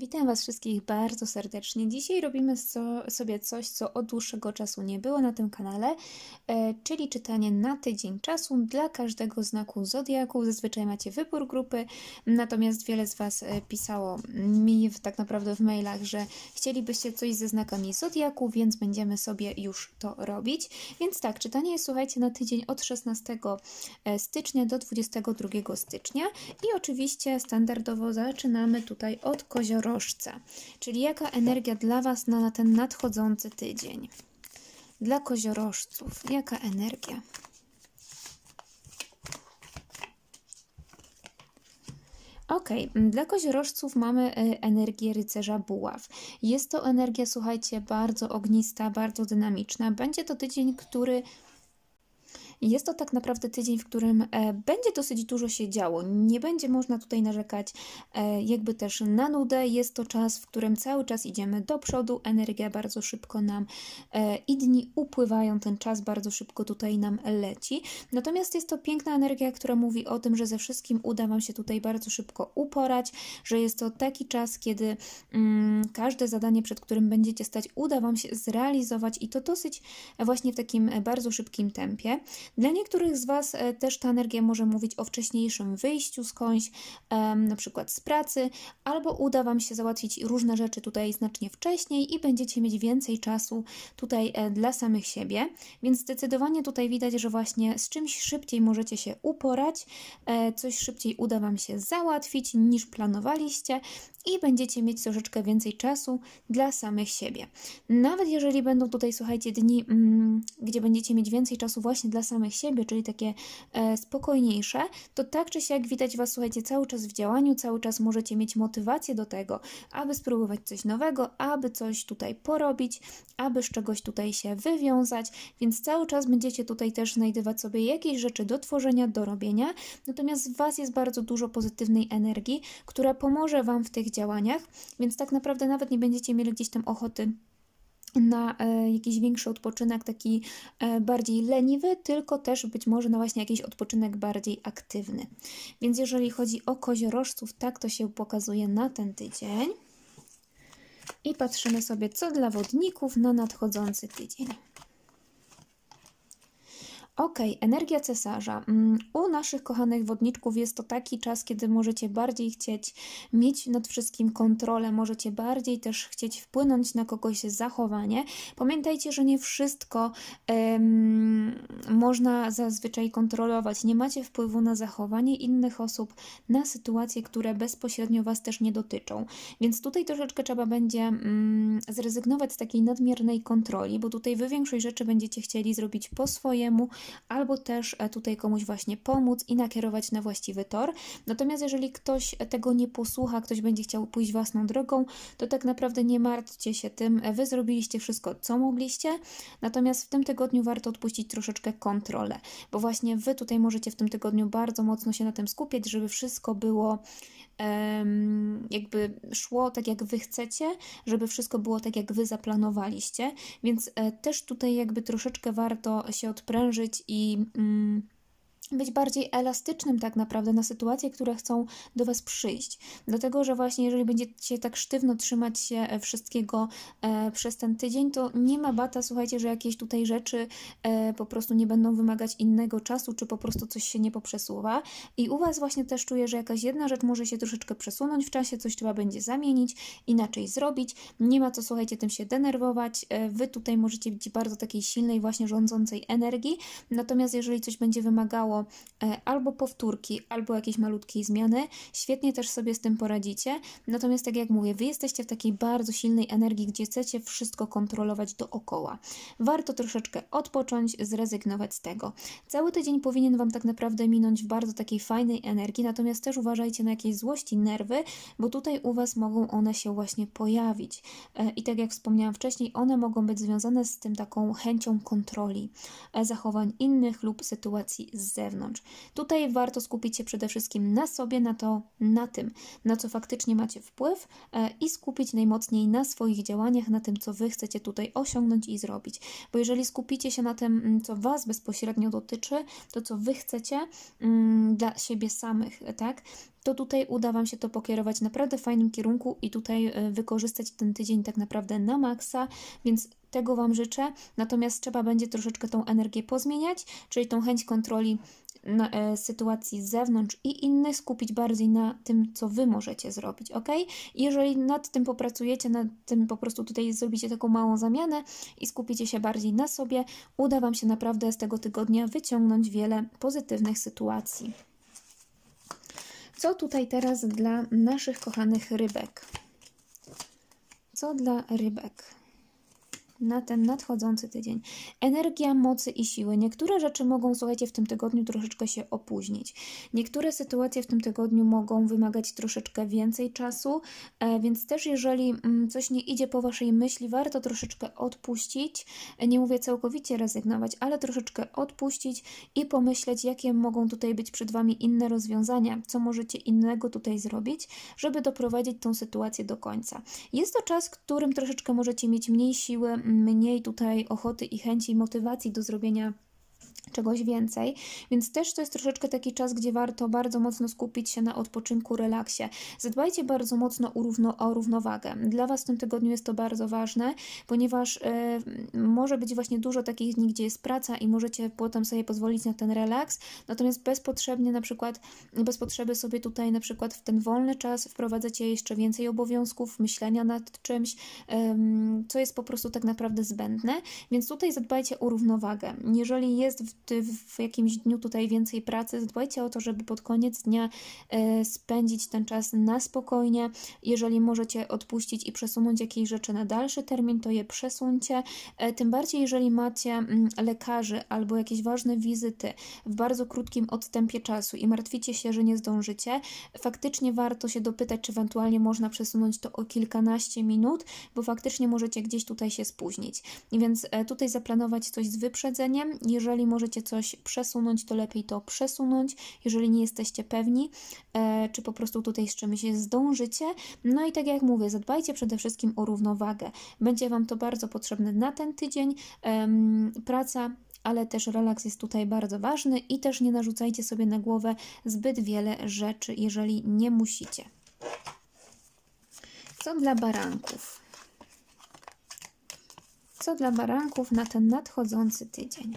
Witam Was wszystkich bardzo serdecznie. Dzisiaj robimy so, sobie coś, co od dłuższego czasu nie było na tym kanale, e, czyli czytanie na tydzień czasu dla każdego znaku zodiaku. Zazwyczaj macie wybór grupy, natomiast wiele z Was e, pisało mi tak naprawdę w mailach, że chcielibyście coś ze znakami zodiaku, więc będziemy sobie już to robić. Więc tak, czytanie jest, słuchajcie, na tydzień od 16 e, stycznia do 22 stycznia i oczywiście standardowo zaczynamy tutaj od kozioro koziorożca, czyli jaka energia dla Was na, na ten nadchodzący tydzień. Dla koziorożców, jaka energia? OK, dla koziorożców mamy y, energię rycerza buław. Jest to energia, słuchajcie, bardzo ognista, bardzo dynamiczna. Będzie to tydzień, który jest to tak naprawdę tydzień, w którym e, będzie dosyć dużo się działo. Nie będzie można tutaj narzekać e, jakby też na nudę. Jest to czas, w którym cały czas idziemy do przodu, energia bardzo szybko nam e, i dni upływają, ten czas bardzo szybko tutaj nam leci. Natomiast jest to piękna energia, która mówi o tym, że ze wszystkim uda Wam się tutaj bardzo szybko uporać, że jest to taki czas, kiedy mm, każde zadanie, przed którym będziecie stać, uda Wam się zrealizować i to dosyć właśnie w takim bardzo szybkim tempie. Dla niektórych z Was e, też ta energia może mówić o wcześniejszym wyjściu skądś, na przykład z pracy, albo uda Wam się załatwić różne rzeczy tutaj znacznie wcześniej i będziecie mieć więcej czasu tutaj e, dla samych siebie, więc zdecydowanie tutaj widać, że właśnie z czymś szybciej możecie się uporać, e, coś szybciej uda Wam się załatwić niż planowaliście i będziecie mieć troszeczkę więcej czasu dla samych siebie. Nawet jeżeli będą tutaj, słuchajcie, dni, mm, gdzie będziecie mieć więcej czasu właśnie dla samych samych siebie, czyli takie e, spokojniejsze, to tak czy siak widać Was, słuchajcie, cały czas w działaniu, cały czas możecie mieć motywację do tego, aby spróbować coś nowego, aby coś tutaj porobić, aby z czegoś tutaj się wywiązać, więc cały czas będziecie tutaj też znajdywać sobie jakieś rzeczy do tworzenia, do robienia, natomiast w Was jest bardzo dużo pozytywnej energii, która pomoże Wam w tych działaniach, więc tak naprawdę nawet nie będziecie mieli gdzieś tam ochoty na e, jakiś większy odpoczynek, taki e, bardziej leniwy, tylko też być może na właśnie jakiś odpoczynek bardziej aktywny. Więc jeżeli chodzi o koziorożców, tak to się pokazuje na ten tydzień. I patrzymy sobie, co dla wodników na nadchodzący tydzień. Okej, okay, energia cesarza. Mm, u naszych kochanych wodniczków jest to taki czas, kiedy możecie bardziej chcieć mieć nad wszystkim kontrolę, możecie bardziej też chcieć wpłynąć na kogoś zachowanie. Pamiętajcie, że nie wszystko ym, można zazwyczaj kontrolować. Nie macie wpływu na zachowanie innych osób, na sytuacje, które bezpośrednio Was też nie dotyczą. Więc tutaj troszeczkę trzeba będzie ym, mm, zrezygnować z takiej nadmiernej kontroli, bo tutaj Wy większość rzeczy będziecie chcieli zrobić po swojemu albo też e, tutaj komuś właśnie pomóc i nakierować na właściwy tor. Natomiast jeżeli ktoś tego nie posłucha, ktoś będzie chciał pójść własną drogą, to tak naprawdę nie martwcie się tym, e, wy zrobiliście wszystko, co mogliście, natomiast w tym tygodniu warto odpuścić troszeczkę kontrolę, bo właśnie wy tutaj możecie w tym tygodniu bardzo mocno się na tym skupiać, żeby wszystko było jakby szło tak, jak wy chcecie, żeby wszystko było tak, jak wy zaplanowaliście. Więc e, też tutaj jakby troszeczkę warto się odprężyć i. Mm, być bardziej elastycznym tak naprawdę na sytuacje, które chcą do Was przyjść. Dlatego, że właśnie jeżeli będziecie tak sztywno trzymać się e, wszystkiego e, przez ten tydzień, to nie ma bata, słuchajcie, że jakieś tutaj rzeczy e, po prostu nie będą wymagać innego czasu, czy po prostu coś się nie poprzesuwa. I u Was właśnie też czuję, że jakaś jedna rzecz może się troszeczkę przesunąć w czasie, coś trzeba będzie zamienić, inaczej zrobić. Nie ma co, słuchajcie, tym się denerwować. E, wy tutaj możecie być bardzo takiej silnej, właśnie rządzącej energii. Natomiast jeżeli coś będzie wymagało E, albo, powtórki, albo jakieś malutkie zmiany, świetnie też sobie z tym poradzicie. Natomiast, tak jak mówię, wy jesteście w takiej bardzo silnej energii, gdzie chcecie wszystko kontrolować dookoła. Warto troszeczkę odpocząć, zrezygnować z tego. Cały tydzień powinien Wam tak naprawdę minąć w bardzo takiej fajnej energii, natomiast też uważajcie na jakieś złości, nerwy, bo tutaj u Was mogą one się właśnie pojawić. E, I tak jak wspomniałam wcześniej, one mogą być związane z tym taką chęcią kontroli e, zachowań innych lub sytuacji z zewnątrz zewnątrz. Tutaj warto skupić się przede wszystkim na sobie, na to, na tym, na co faktycznie macie wpływ e, i skupić najmocniej na swoich działaniach, na tym, co Wy chcecie tutaj osiągnąć i zrobić. Bo jeżeli skupicie się na tym, mm, co Was bezpośrednio dotyczy, to co Wy chcecie mm, dla siebie samych, tak? to tutaj uda Wam się to pokierować naprawdę w fajnym kierunku i tutaj e, wykorzystać ten tydzień tak naprawdę na maksa, więc tego Wam życzę, natomiast trzeba będzie troszeczkę tą energię pozmieniać, czyli tą chęć kontroli na, e, sytuacji z zewnątrz i innych, skupić bardziej na tym, co Wy możecie zrobić, ok? Jeżeli nad tym popracujecie, nad tym po prostu tutaj zrobicie taką małą zamianę i skupicie się bardziej na sobie, uda Wam się naprawdę z tego tygodnia wyciągnąć wiele pozytywnych sytuacji. Co tutaj teraz dla naszych kochanych rybek? Co dla rybek? na ten nadchodzący tydzień. Energia, mocy i siły. Niektóre rzeczy mogą, słuchajcie, w tym tygodniu troszeczkę się opóźnić. Niektóre sytuacje w tym tygodniu mogą wymagać troszeczkę więcej czasu, e, więc też jeżeli mm, coś nie idzie po waszej myśli, warto troszeczkę odpuścić. Nie mówię całkowicie rezygnować, ale troszeczkę odpuścić i pomyśleć, jakie mogą tutaj być przed wami inne rozwiązania, co możecie innego tutaj zrobić, żeby doprowadzić tą sytuację do końca. Jest to czas, w którym troszeczkę możecie mieć mniej siły, mniej tutaj ochoty i chęci i motywacji do zrobienia czegoś więcej. Więc też to jest troszeczkę taki czas, gdzie warto bardzo mocno skupić się na odpoczynku, relaksie. Zadbajcie bardzo mocno o równowagę. Dla Was w tym tygodniu jest to bardzo ważne, ponieważ e, może być właśnie dużo takich dni, gdzie jest praca i możecie potem sobie pozwolić na ten relaks, natomiast bezpotrzebnie na przykład, bez potrzeby sobie tutaj na przykład w ten wolny czas wprowadzacie jeszcze więcej obowiązków, myślenia nad czymś, co jest po prostu tak naprawdę zbędne, więc tutaj zadbajcie o równowagę. Jeżeli jest w ty w jakimś dniu tutaj więcej pracy, zadbajcie o to, żeby pod koniec dnia e, spędzić ten czas na spokojnie. Jeżeli możecie odpuścić i przesunąć jakieś rzeczy na dalszy termin, to je przesuńcie. E, tym bardziej, jeżeli macie mm, lekarzy albo jakieś ważne wizyty w bardzo krótkim odstępie czasu i martwicie się, że nie zdążycie, faktycznie warto się dopytać, czy ewentualnie można przesunąć to o kilkanaście minut, bo faktycznie możecie gdzieś tutaj się spóźnić. Więc e, tutaj zaplanować coś z wyprzedzeniem, jeżeli możecie możecie coś przesunąć, to lepiej to przesunąć, jeżeli nie jesteście pewni, e, czy po prostu tutaj z czymś zdążycie. No i tak jak mówię, zadbajcie przede wszystkim o równowagę. Będzie Wam to bardzo potrzebne na ten tydzień. Praca ale też relaks jest tutaj bardzo ważny i też nie narzucajcie sobie na głowę zbyt wiele rzeczy, jeżeli nie musicie. Co dla baranków? Co dla baranków na ten nadchodzący tydzień?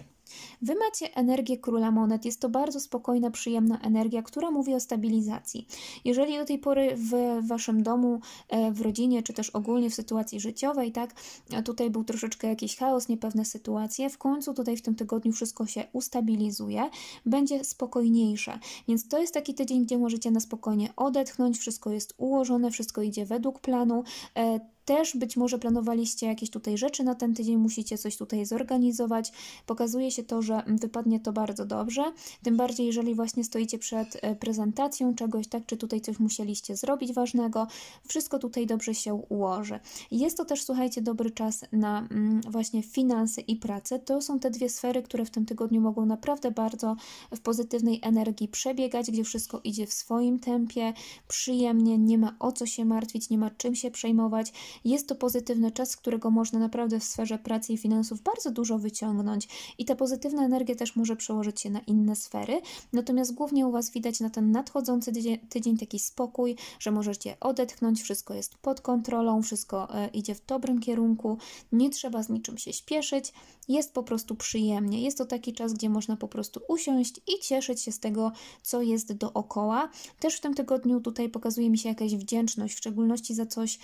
Wy macie energię króla monet. Jest to bardzo spokojna, przyjemna energia, która mówi o stabilizacji. Jeżeli do tej pory w waszym domu, e, w rodzinie, czy też ogólnie w sytuacji życiowej, tak, e, tutaj był troszeczkę jakiś chaos, niepewne sytuacje, w końcu tutaj w tym tygodniu wszystko się ustabilizuje, będzie spokojniejsze. Więc to jest taki tydzień, gdzie możecie na spokojnie odetchnąć, wszystko jest ułożone, wszystko idzie według planu. E, też być może planowaliście jakieś tutaj rzeczy na ten tydzień, musicie coś tutaj zorganizować. Pokazuje się to, że mm, wypadnie to bardzo dobrze, tym bardziej jeżeli właśnie stoicie przed e, prezentacją czegoś, tak, czy tutaj coś musieliście zrobić ważnego. Wszystko tutaj dobrze się ułoży. Jest to też, słuchajcie, dobry czas na mm, właśnie finanse i pracę. To są te dwie sfery, które w tym tygodniu mogą naprawdę bardzo w pozytywnej energii przebiegać, gdzie wszystko idzie w swoim tempie, przyjemnie, nie ma o co się martwić, nie ma czym się przejmować. Jest to pozytywny czas, z którego można naprawdę w sferze pracy i finansów bardzo dużo wyciągnąć i ta pozytywna energia też może przełożyć się na inne sfery. Natomiast głównie u Was widać na ten nadchodzący tydzień, tydzień taki spokój, że możecie odetchnąć, wszystko jest pod kontrolą, wszystko e, idzie w dobrym kierunku, nie trzeba z niczym się śpieszyć, jest po prostu przyjemnie. Jest to taki czas, gdzie można po prostu usiąść i cieszyć się z tego, co jest dookoła. Też w tym tygodniu tutaj pokazuje mi się jakaś wdzięczność, w szczególności za coś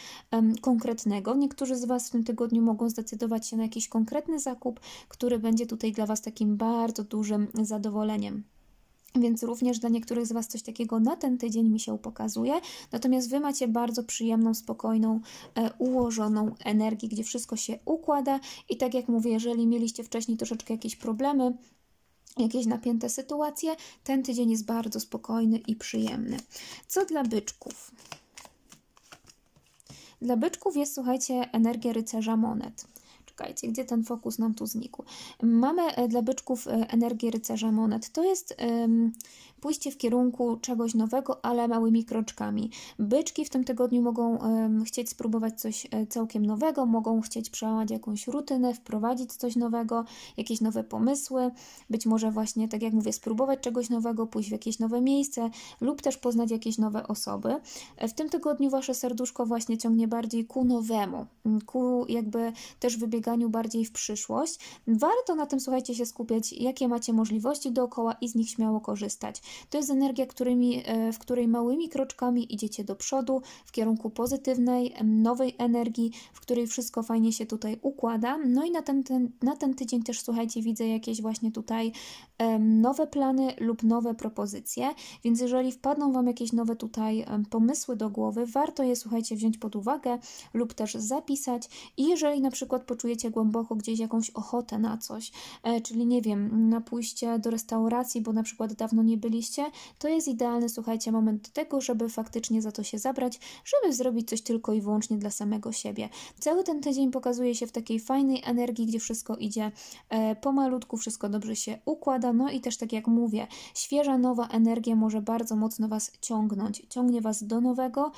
konkretnego konkretnego. Niektórzy z Was w tym tygodniu mogą zdecydować się na jakiś konkretny zakup, który będzie tutaj dla Was takim bardzo dużym zadowoleniem. Więc również dla niektórych z Was coś takiego na ten tydzień mi się pokazuje. Natomiast Wy macie bardzo przyjemną, spokojną, e, ułożoną energię, gdzie wszystko się układa. I tak jak mówię, jeżeli mieliście wcześniej troszeczkę jakieś problemy, jakieś napięte sytuacje, ten tydzień jest bardzo spokojny i przyjemny. Co dla byczków? Dla byczków jest, słuchajcie, energia rycerza monet gdzie ten fokus nam tu znikł? Mamy e, dla byczków e, energię rycerza monet. To jest um, pójście w kierunku czegoś nowego, ale małymi kroczkami. Byczki w tym tygodniu mogą um, chcieć spróbować coś e, całkiem nowego, mogą chcieć przełamać jakąś rutynę, wprowadzić coś nowego, jakieś nowe pomysły, być może właśnie, tak jak mówię, spróbować czegoś nowego, pójść w jakieś nowe miejsce lub też poznać jakieś nowe osoby. W tym tygodniu Wasze serduszko właśnie ciągnie bardziej ku nowemu, ku jakby też wybiega bardziej w przyszłość. Warto na tym, słuchajcie, się skupiać, jakie macie możliwości dookoła i z nich śmiało korzystać. To jest energia, którymi, e, w której małymi kroczkami idziecie do przodu, w kierunku pozytywnej, nowej energii, w której wszystko fajnie się tutaj układa. No i na ten, ten na ten tydzień też, słuchajcie, widzę jakieś właśnie tutaj nowe plany lub nowe propozycje, więc jeżeli wpadną Wam jakieś nowe tutaj pomysły do głowy, warto je, słuchajcie, wziąć pod uwagę lub też zapisać i jeżeli na przykład poczujecie czujecie głęboko gdzieś jakąś ochotę na coś, e, czyli nie wiem, na pójście do restauracji, bo na przykład dawno nie byliście, to jest idealny, słuchajcie, moment do tego, żeby faktycznie za to się zabrać, żeby zrobić coś tylko i wyłącznie dla samego siebie. Cały ten tydzień pokazuje się w takiej fajnej energii, gdzie wszystko idzie e, pomalutku, wszystko dobrze się układa, no i też tak jak mówię, świeża, nowa energia może bardzo mocno Was ciągnąć, ciągnie Was do nowego,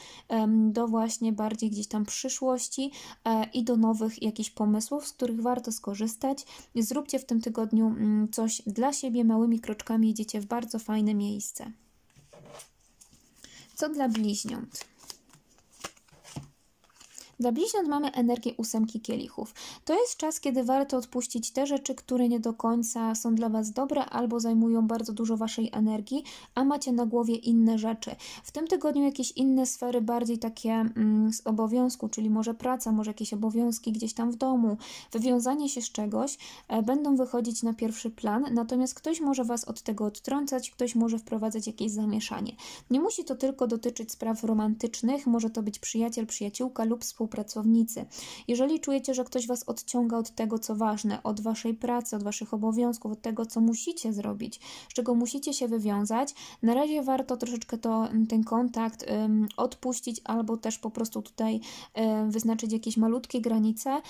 do właśnie bardziej gdzieś tam przyszłości e, i do nowych jakichś pomysłów, pomysłów, z których warto skorzystać. Zróbcie w tym tygodniu mm, coś dla siebie, małymi kroczkami idziecie w bardzo fajne miejsce. Co dla bliźniąt? Dla bliźniąt mamy energię ósemki kielichów. To jest czas, kiedy warto odpuścić te rzeczy, które nie do końca są dla Was dobre albo zajmują bardzo dużo Waszej energii, a macie na głowie inne rzeczy. W tym tygodniu jakieś inne sfery, bardziej takie mm, z obowiązku, czyli może praca, może jakieś obowiązki gdzieś tam w domu, wywiązanie się z czegoś, e, będą wychodzić na pierwszy plan, natomiast ktoś może Was od tego odtrącać, ktoś może wprowadzać jakieś zamieszanie. Nie musi to tylko dotyczyć spraw romantycznych, może to być przyjaciel, przyjaciółka lub współpracownik współpracownicy. Jeżeli czujecie, że ktoś Was odciąga od tego, co ważne, od Waszej pracy, od Waszych obowiązków, od tego, co musicie zrobić, z czego musicie się wywiązać, na razie warto troszeczkę to, mm, ten kontakt odpuścić albo też po prostu tutaj y, wyznaczyć jakieś malutkie granice,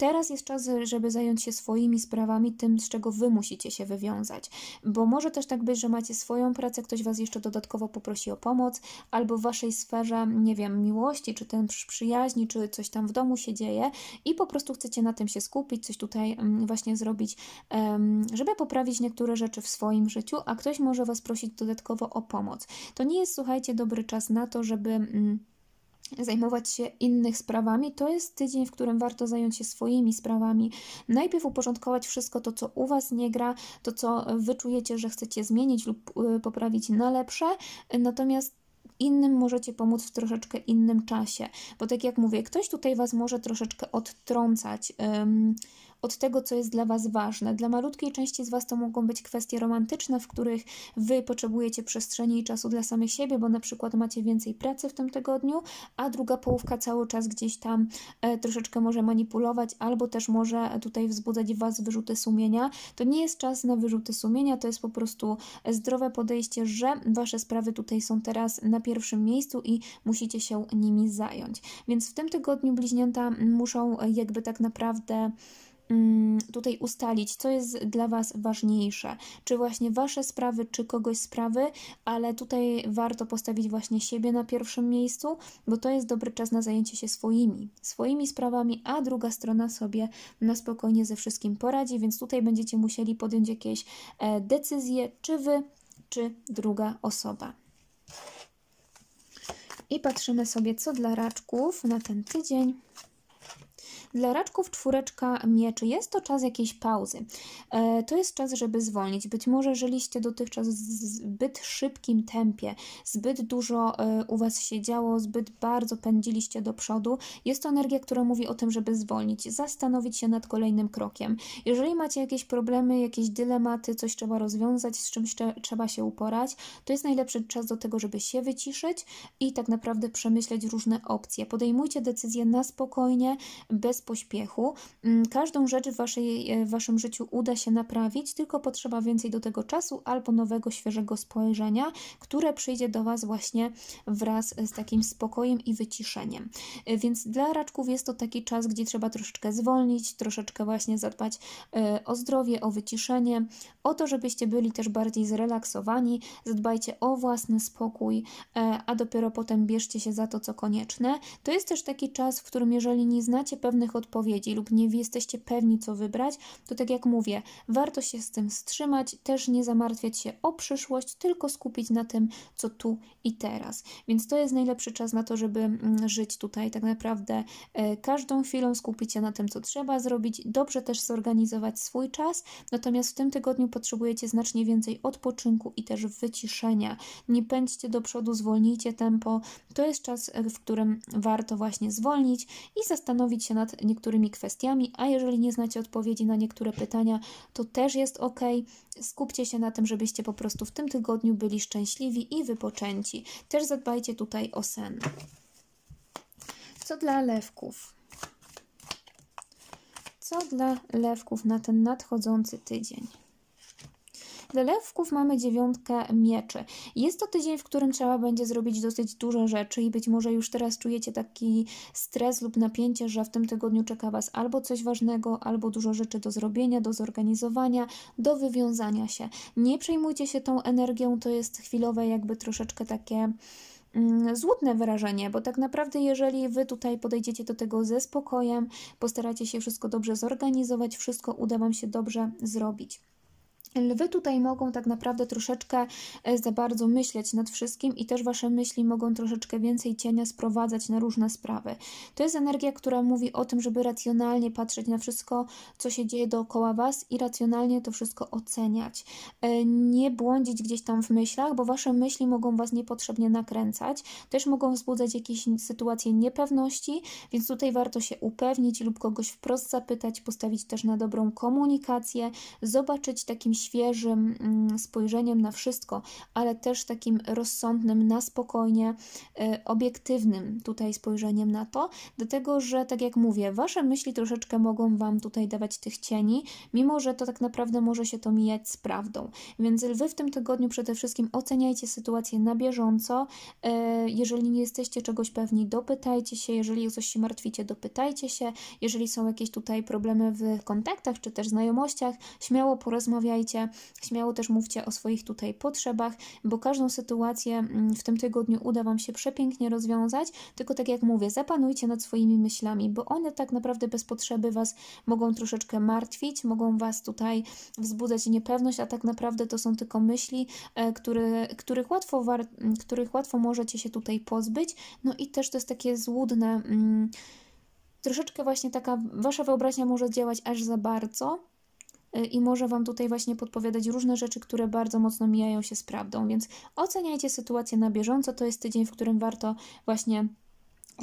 Teraz jest czas, żeby zająć się swoimi sprawami, tym, z czego wy musicie się wywiązać. Bo może też tak być, że macie swoją pracę, ktoś was jeszcze dodatkowo poprosi o pomoc, albo w waszej sferze, nie wiem, miłości, czy ten przyjaźni, czy coś tam w domu się dzieje i po prostu chcecie na tym się skupić, coś tutaj mm, właśnie zrobić, żeby poprawić niektóre rzeczy w swoim życiu, a ktoś może was prosić dodatkowo o pomoc. To nie jest, słuchajcie, dobry czas na to, żeby mm, zajmować się innych sprawami, to jest tydzień, w którym warto zająć się swoimi sprawami. Najpierw uporządkować wszystko to, co u Was nie gra, to, co wyczujecie, że chcecie zmienić lub y, poprawić na lepsze, natomiast innym możecie pomóc w troszeczkę innym czasie. Bo tak jak mówię, ktoś tutaj Was może troszeczkę odtrącać. Um, od tego, co jest dla Was ważne. Dla malutkiej części z Was to mogą być kwestie romantyczne, w których Wy potrzebujecie przestrzeni i czasu dla samych siebie, bo na przykład macie więcej pracy w tym tygodniu, a druga połówka cały czas gdzieś tam e, troszeczkę może manipulować, albo też może tutaj wzbudzać w Was wyrzuty sumienia. To nie jest czas na wyrzuty sumienia, to jest po prostu zdrowe podejście, że Wasze sprawy tutaj są teraz na pierwszym miejscu i musicie się nimi zająć. Więc w tym tygodniu bliźnięta muszą e, jakby tak naprawdę Mm, tutaj ustalić, co jest dla Was ważniejsze, czy właśnie Wasze sprawy, czy kogoś sprawy, ale tutaj warto postawić właśnie siebie na pierwszym miejscu, bo to jest dobry czas na zajęcie się swoimi, swoimi sprawami, a druga strona sobie na spokojnie ze wszystkim poradzi, więc tutaj będziecie musieli podjąć jakieś e, decyzje, czy Wy, czy druga osoba. I patrzymy sobie, co dla raczków na ten tydzień. Dla raczków czwóreczka mieczy jest to czas jakiejś pauzy. E, to jest czas, żeby zwolnić. Być może żyliście dotychczas w zbyt szybkim tempie, zbyt dużo e, u Was się działo, zbyt bardzo pędziliście do przodu. Jest to energia, która mówi o tym, żeby zwolnić, zastanowić się nad kolejnym krokiem. Jeżeli macie jakieś problemy, jakieś dylematy, coś trzeba rozwiązać, z czymś trzeba się uporać, to jest najlepszy czas do tego, żeby się wyciszyć i tak naprawdę przemyśleć różne opcje. Podejmujcie decyzje na spokojnie, bez pośpiechu. Mm, każdą rzecz w, waszej, e, w waszym życiu uda się naprawić, tylko potrzeba więcej do tego czasu albo nowego, świeżego spojrzenia, które przyjdzie do was właśnie wraz z takim spokojem i wyciszeniem. E, więc dla raczków jest to taki czas, gdzie trzeba troszeczkę zwolnić, troszeczkę właśnie zadbać e, o zdrowie, o wyciszenie, o to, żebyście byli też bardziej zrelaksowani. Zadbajcie o własny spokój, a dopiero potem bierzcie się za to, co konieczne. To jest też taki czas, w którym jeżeli nie znacie pewnych żadnych odpowiedzi lub nie jesteście pewni, co wybrać, to tak jak mówię, warto się z tym wstrzymać, też nie zamartwiać się o przyszłość, tylko skupić na tym, co tu i teraz. Więc to jest najlepszy czas na to, żeby mm, żyć tutaj tak naprawdę e, każdą chwilą, skupić się na tym, co trzeba zrobić, dobrze też zorganizować swój czas, natomiast w tym tygodniu potrzebujecie znacznie więcej odpoczynku i też wyciszenia. Nie pędźcie do przodu, zwolnijcie tempo. To jest czas, e, w którym warto właśnie zwolnić i zastanowić się nad niektórymi kwestiami, a jeżeli nie znacie odpowiedzi na niektóre pytania, to też jest ok. Skupcie się na tym, żebyście po prostu w tym tygodniu byli szczęśliwi i wypoczęci. Też zadbajcie tutaj o sen. Co dla lewków? Co dla lewków na ten nadchodzący tydzień? lewków mamy dziewiątkę mieczy. Jest to tydzień, w którym trzeba będzie zrobić dosyć dużo rzeczy i być może już teraz czujecie taki stres lub napięcie, że w tym tygodniu czeka Was albo coś ważnego, albo dużo rzeczy do zrobienia, do zorganizowania, do wywiązania się. Nie przejmujcie się tą energią, to jest chwilowe jakby troszeczkę takie mm, złudne wyrażenie, bo tak naprawdę, jeżeli wy tutaj podejdziecie do tego ze spokojem, postaracie się wszystko dobrze zorganizować, wszystko uda wam się dobrze zrobić. Lwy tutaj mogą tak naprawdę troszeczkę e, za bardzo myśleć nad wszystkim i też wasze myśli mogą troszeczkę więcej cienia sprowadzać na różne sprawy. To jest energia, która mówi o tym, żeby racjonalnie patrzeć na wszystko, co się dzieje dookoła was i racjonalnie to wszystko oceniać. E, nie błądzić gdzieś tam w myślach, bo wasze myśli mogą was niepotrzebnie nakręcać, też mogą wzbudzać jakieś sytuacje niepewności, więc tutaj warto się upewnić lub kogoś wprost zapytać, postawić też na dobrą komunikację, zobaczyć takim świeżym mm, spojrzeniem na wszystko, ale też takim rozsądnym, na spokojnie, e, obiektywnym tutaj spojrzeniem na to, dlatego że, tak jak mówię, wasze myśli troszeczkę mogą wam tutaj dawać tych cieni, mimo że to tak naprawdę może się to mijać z prawdą. Więc lwy w tym tygodniu przede wszystkim oceniajcie sytuację na bieżąco. E, jeżeli nie jesteście czegoś pewni, dopytajcie się. Jeżeli o coś się martwicie, dopytajcie się. Jeżeli są jakieś tutaj problemy w kontaktach czy też znajomościach, śmiało porozmawiajcie Śmiało też mówcie o swoich tutaj potrzebach, bo każdą sytuację mm, w tym tygodniu uda Wam się przepięknie rozwiązać, tylko tak jak mówię, zapanujcie nad swoimi myślami, bo one tak naprawdę bez potrzeby Was mogą troszeczkę martwić, mogą Was tutaj wzbudzać niepewność, a tak naprawdę to są tylko myśli, e, które, których, łatwo war, których łatwo możecie się tutaj pozbyć. No i też to jest takie złudne. Mm, troszeczkę właśnie taka wasza wyobraźnia może działać aż za bardzo, Y, i może Wam tutaj właśnie podpowiadać różne rzeczy, które bardzo mocno mijają się z prawdą, więc oceniajcie sytuację na bieżąco. To jest tydzień, w którym warto właśnie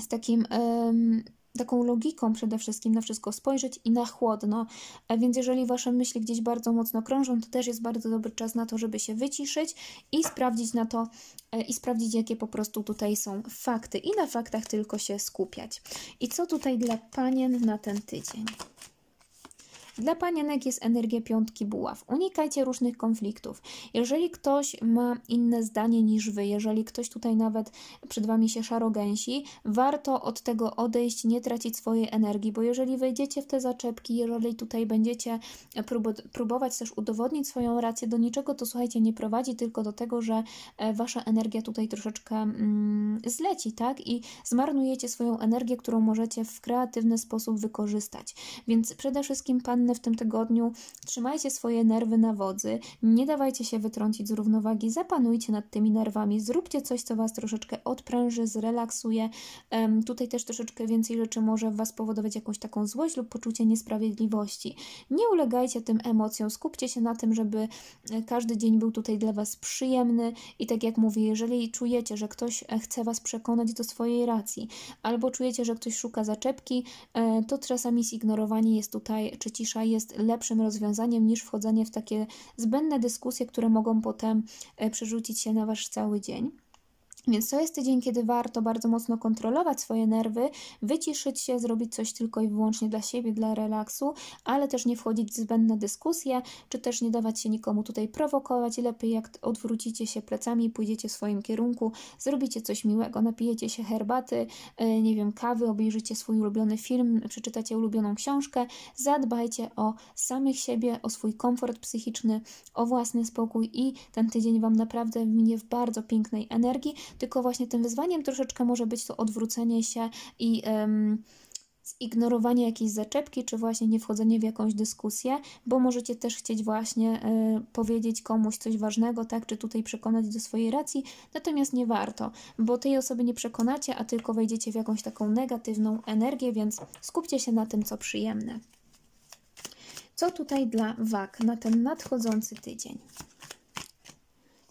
z takim. Um, taką logiką przede wszystkim na wszystko spojrzeć i na chłodno. A e, więc jeżeli wasze myśli gdzieś bardzo mocno krążą, to też jest bardzo dobry czas na to, żeby się wyciszyć i sprawdzić na to e, i sprawdzić jakie po prostu tutaj są fakty i na faktach tylko się skupiać. I co tutaj dla panien na ten tydzień? Dla panienek jest energia piątki buław. Unikajcie różnych konfliktów. Jeżeli ktoś ma inne zdanie niż wy, jeżeli ktoś tutaj nawet przed wami się szaro gęsi, warto od tego odejść, nie tracić swojej energii, bo jeżeli wejdziecie w te zaczepki, jeżeli tutaj będziecie próbować też udowodnić swoją rację, do niczego to słuchajcie nie prowadzi, tylko do tego, że e, wasza energia tutaj troszeczkę mm, zleci, tak? I zmarnujecie swoją energię, którą możecie w kreatywny sposób wykorzystać. Więc przede wszystkim pan w tym tygodniu. Trzymajcie swoje nerwy na wodzy, nie dawajcie się wytrącić z równowagi, zapanujcie nad tymi nerwami, zróbcie coś, co Was troszeczkę odpręży, zrelaksuje. Um, tutaj też troszeczkę więcej rzeczy może w Was powodować jakąś taką złość lub poczucie niesprawiedliwości. Nie ulegajcie tym emocjom, skupcie się na tym, żeby e, każdy dzień był tutaj dla Was przyjemny i tak jak mówię, jeżeli czujecie, że ktoś e, chce Was przekonać do swojej racji albo czujecie, że ktoś szuka zaczepki, e, to czasami zignorowanie jest tutaj, czy cisza jest lepszym rozwiązaniem niż wchodzenie w takie zbędne dyskusje, które mogą potem e, przerzucić się na wasz cały dzień. Więc to jest tydzień, kiedy warto bardzo mocno kontrolować swoje nerwy, wyciszyć się, zrobić coś tylko i wyłącznie dla siebie, dla relaksu, ale też nie wchodzić w zbędne dyskusje, czy też nie dawać się nikomu tutaj prowokować. Lepiej jak odwrócicie się plecami, pójdziecie w swoim kierunku, zrobicie coś miłego, napijecie się herbaty, y, nie wiem, kawy, obejrzycie swój ulubiony film, przeczytacie ulubioną książkę, zadbajcie o samych siebie, o swój komfort psychiczny, o własny spokój i ten tydzień Wam naprawdę minie w bardzo pięknej energii tylko właśnie tym wyzwaniem troszeczkę może być to odwrócenie się i um, zignorowanie jakiejś zaczepki, czy właśnie nie wchodzenie w jakąś dyskusję, bo możecie też chcieć właśnie y, powiedzieć komuś coś ważnego, tak, czy tutaj przekonać do swojej racji, natomiast nie warto, bo tej osoby nie przekonacie, a tylko wejdziecie w jakąś taką negatywną energię, więc skupcie się na tym, co przyjemne. Co tutaj dla wag na ten nadchodzący tydzień?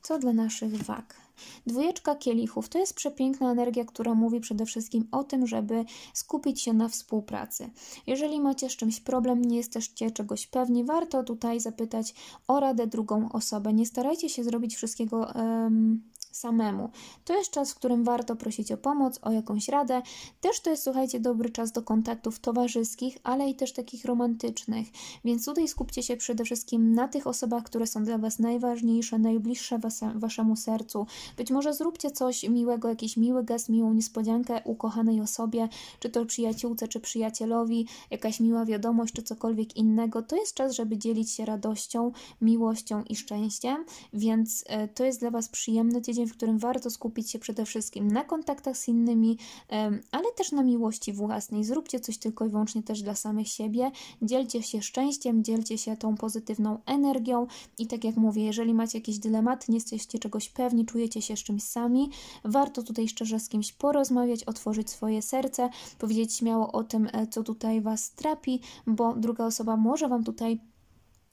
Co dla naszych wag? Dwójeczka kielichów to jest przepiękna energia, która mówi przede wszystkim o tym, żeby skupić się na współpracy. Jeżeli macie z czymś problem, nie jesteście czegoś pewni, warto tutaj zapytać o radę drugą osobę. Nie starajcie się zrobić wszystkiego um, samemu. To jest czas, w którym warto prosić o pomoc, o jakąś radę. Też to jest, słuchajcie, dobry czas do kontaktów towarzyskich, ale i też takich romantycznych. Więc tutaj skupcie się przede wszystkim na tych osobach, które są dla Was najważniejsze, najbliższe Waszemu sercu. Być może zróbcie coś miłego, jakiś miły gest, miłą niespodziankę ukochanej osobie, czy to przyjaciółce, czy przyjacielowi, jakaś miła wiadomość, czy cokolwiek innego. To jest czas, żeby dzielić się radością, miłością i szczęściem, więc e, to jest dla Was przyjemny tydzień w którym warto skupić się przede wszystkim na kontaktach z innymi, ale też na miłości własnej. Zróbcie coś tylko i wyłącznie też dla samych siebie. Dzielcie się szczęściem, dzielcie się tą pozytywną energią i tak jak mówię, jeżeli macie jakiś dylemat, nie jesteście czegoś pewni, czujecie się z czymś sami, warto tutaj szczerze z kimś porozmawiać, otworzyć swoje serce, powiedzieć śmiało o tym, e, co tutaj Was trapi, bo druga osoba może Wam tutaj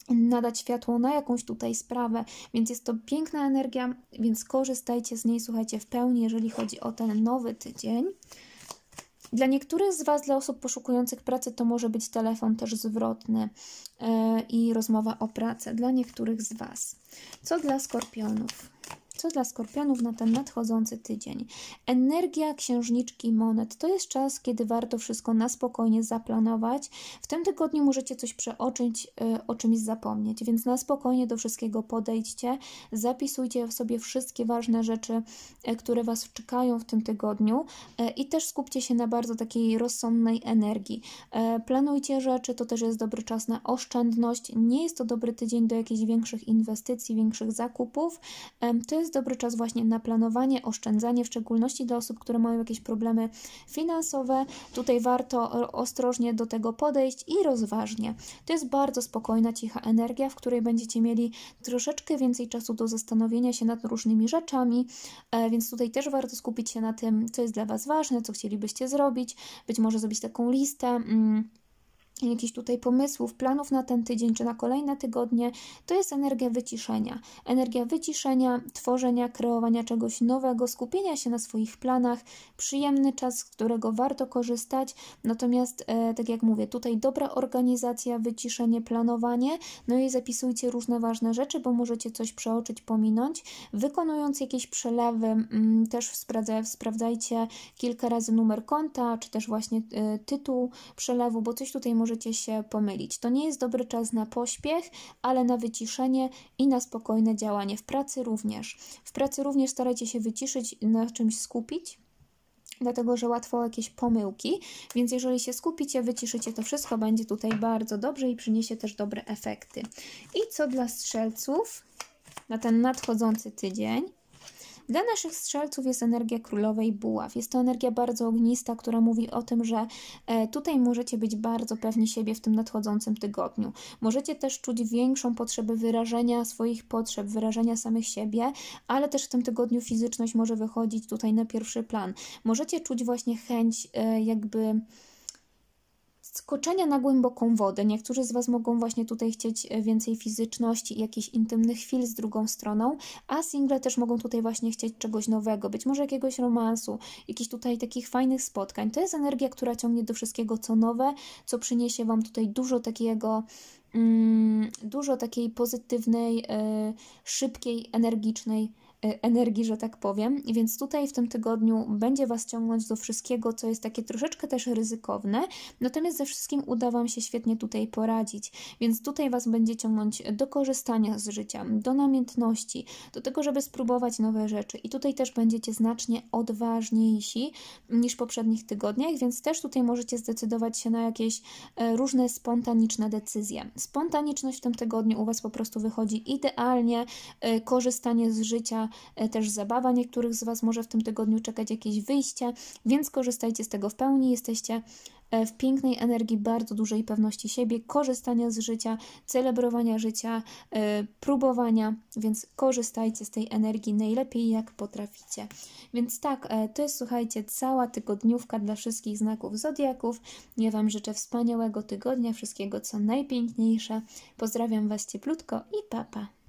nadać światło na jakąś tutaj sprawę, więc jest to piękna energia, więc korzystajcie z niej, słuchajcie, w pełni, jeżeli chodzi o ten nowy tydzień. Dla niektórych z Was, dla osób poszukujących pracy, to może być telefon też zwrotny yy, i rozmowa o pracę. Dla niektórych z Was. Co dla skorpionów? co dla skorpionów na ten nadchodzący tydzień. Energia księżniczki monet to jest czas, kiedy warto wszystko na spokojnie zaplanować. W tym tygodniu możecie coś przeoczyć, y, o czymś zapomnieć, więc na spokojnie do wszystkiego podejdźcie. Zapisujcie w sobie wszystkie ważne rzeczy, y, które Was czekają w tym tygodniu y, i też skupcie się na bardzo takiej rozsądnej energii. Planujcie rzeczy, to też jest dobry czas na oszczędność. Nie jest to dobry tydzień do jakichś większych inwestycji, większych zakupów. To jest jest dobry czas właśnie na planowanie, oszczędzanie, w szczególności dla osób, które mają jakieś problemy finansowe. Tutaj warto ostrożnie do tego podejść i rozważnie. To jest bardzo spokojna, cicha energia, w której będziecie mieli troszeczkę więcej czasu do zastanowienia się nad różnymi rzeczami, e, więc tutaj też warto skupić się na tym, co jest dla Was ważne, co chcielibyście zrobić, być może zrobić taką listę. Mm, jakichś tutaj pomysłów, planów na ten tydzień czy na kolejne tygodnie, to jest energia wyciszenia. Energia wyciszenia, tworzenia, kreowania czegoś nowego, skupienia się na swoich planach, przyjemny czas, z którego warto korzystać. Natomiast, e, tak jak mówię, tutaj dobra organizacja, wyciszenie, planowanie, no i zapisujcie różne ważne rzeczy, bo możecie coś przeoczyć, pominąć. Wykonując jakieś przelewy, mm, też sprawdza, sprawdzajcie kilka razy numer konta, czy też właśnie e, tytuł przelewu, bo coś tutaj może możecie się pomylić. To nie jest dobry czas na pośpiech, ale na wyciszenie i na spokojne działanie. W pracy również. W pracy również starajcie się wyciszyć, na czymś skupić, dlatego że łatwo jakieś pomyłki, więc jeżeli się skupicie, wyciszycie, to wszystko będzie tutaj bardzo dobrze i przyniesie też dobre efekty. I co dla strzelców na ten nadchodzący tydzień? Dla naszych strzelców jest energia królowej buław. Jest to energia bardzo ognista, która mówi o tym, że e, tutaj możecie być bardzo pewni siebie w tym nadchodzącym tygodniu. Możecie też czuć większą potrzebę wyrażenia swoich potrzeb, wyrażenia samych siebie, ale też w tym tygodniu fizyczność może wychodzić tutaj na pierwszy plan. Możecie czuć właśnie chęć e, jakby skoczenia na głęboką wodę. Niektórzy z Was mogą właśnie tutaj chcieć e, więcej fizyczności i jakichś intymnych chwil z drugą stroną, a single też mogą tutaj właśnie chcieć czegoś nowego, być może jakiegoś romansu, jakichś tutaj takich fajnych spotkań. To jest energia, która ciągnie do wszystkiego co nowe, co przyniesie Wam tutaj dużo takiego mm, dużo takiej pozytywnej, e, szybkiej, energicznej Y, energii, że tak powiem. Więc tutaj w tym tygodniu będzie Was ciągnąć do wszystkiego, co jest takie troszeczkę też ryzykowne, natomiast ze wszystkim uda Wam się świetnie tutaj poradzić. Więc tutaj Was będzie ciągnąć do korzystania z życia, do namiętności, do tego, żeby spróbować nowe rzeczy. I tutaj też będziecie znacznie odważniejsi niż w poprzednich tygodniach, więc też tutaj możecie zdecydować się na jakieś e, różne spontaniczne decyzje. Spontaniczność w tym tygodniu u Was po prostu wychodzi idealnie, e, korzystanie z życia E, też zabawa niektórych z Was może w tym tygodniu czekać jakieś wyjście, więc korzystajcie z tego w pełni. Jesteście e, w pięknej energii bardzo dużej pewności siebie, korzystania z życia, celebrowania życia, e, próbowania, więc korzystajcie z tej energii najlepiej jak potraficie. Więc tak, to jest słuchajcie cała tygodniówka dla wszystkich znaków zodiaków. Ja Wam życzę wspaniałego tygodnia, wszystkiego co najpiękniejsze. Pozdrawiam Was cieplutko i papa. Pa.